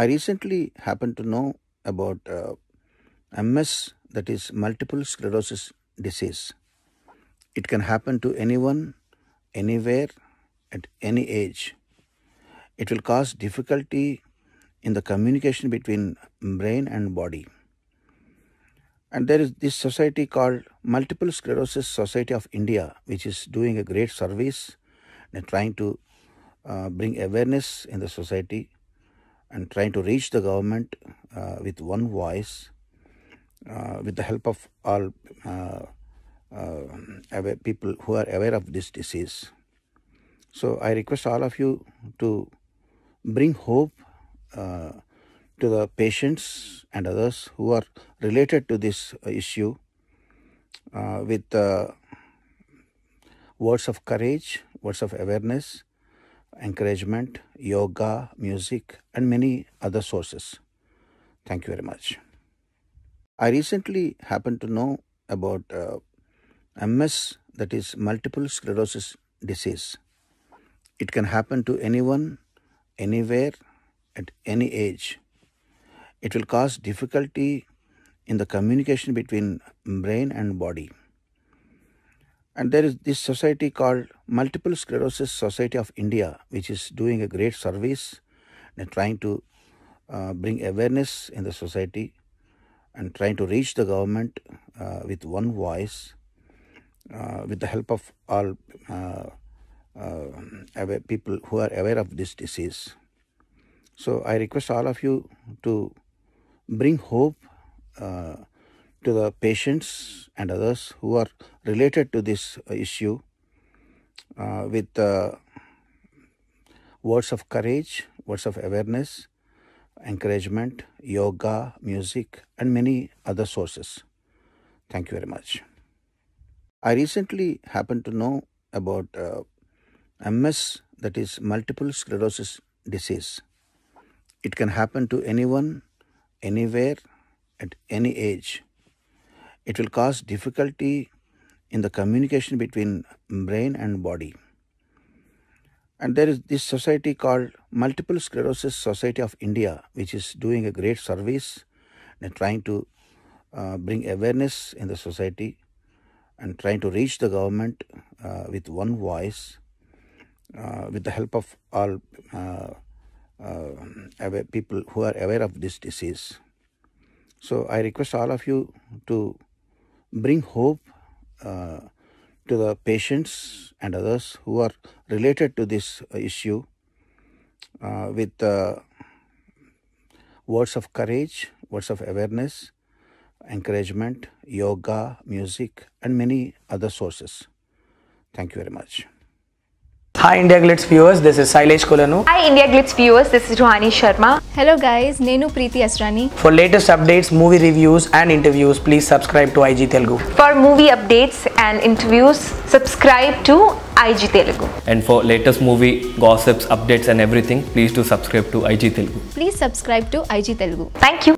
I recently happened to know about uh, MS, that is multiple sclerosis disease. It can happen to anyone, anywhere, at any age. It will cause difficulty in the communication between brain and body. And there is this society called Multiple Sclerosis Society of India, which is doing a great service and trying to uh, bring awareness in the society and trying to reach the government uh, with one voice uh, with the help of all uh, uh, people who are aware of this disease. So I request all of you to bring hope uh, to the patients and others who are related to this issue with words of courage, words of awareness, encouragement, yoga, music, and many other sources. Thank you very much. I recently happened to know about uh, MS, that is multiple sclerosis disease. It can happen to anyone, anywhere, at any age. It will cause difficulty in the communication between brain and body. And there is this society called Multiple Sclerosis Society of India, which is doing a great service and trying to uh, bring awareness in the society and trying to reach the government uh, with one voice uh, with the help of all uh, uh, people who are aware of this disease. So I request all of you to bring hope uh, to the patients and others who are related to this issue uh, with uh, words of courage, words of awareness, encouragement, yoga, music, and many other sources. Thank you very much. I recently happened to know about uh, MS, that is multiple sclerosis disease. It can happen to anyone, anywhere, at any age. It will cause difficulty in the communication between brain and body. And there is this society called Multiple Sclerosis Society of India, which is doing a great service and trying to uh, bring awareness in the society and trying to reach the government uh, with one voice uh, with the help of all uh, uh, people who are aware of this disease. So I request all of you to bring hope uh, to the patients and others who are related to this uh, issue uh, with uh, words of courage, words of awareness, encouragement, yoga, music, and many other sources. Thank you very much. Hi India Glitz viewers this is Sailesh Kolanu hi India Glitz viewers this is Rohani Sharma hello guys నేను Preeti Asrani for latest updates movie reviews and interviews please subscribe to IG Telugu for movie updates and interviews subscribe to IG Telugu and for latest movie gossips updates and everything please to subscribe to IG Telugu please subscribe to IG Telugu thank you